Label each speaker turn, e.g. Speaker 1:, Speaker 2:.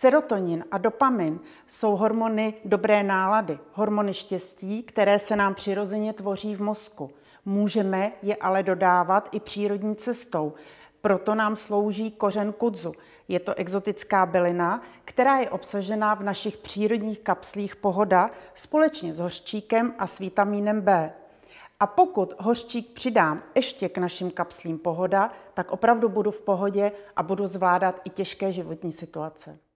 Speaker 1: Serotonin a dopamin jsou hormony dobré nálady, hormony štěstí, které se nám přirozeně tvoří v mozku. Můžeme je ale dodávat i přírodní cestou. Proto nám slouží kořen kudzu. Je to exotická bylina, která je obsažená v našich přírodních kapslích pohoda společně s hořčíkem a s vitamínem B. A pokud hořčík přidám ještě k našim kapslím pohoda, tak opravdu budu v pohodě a budu zvládat i těžké životní situace.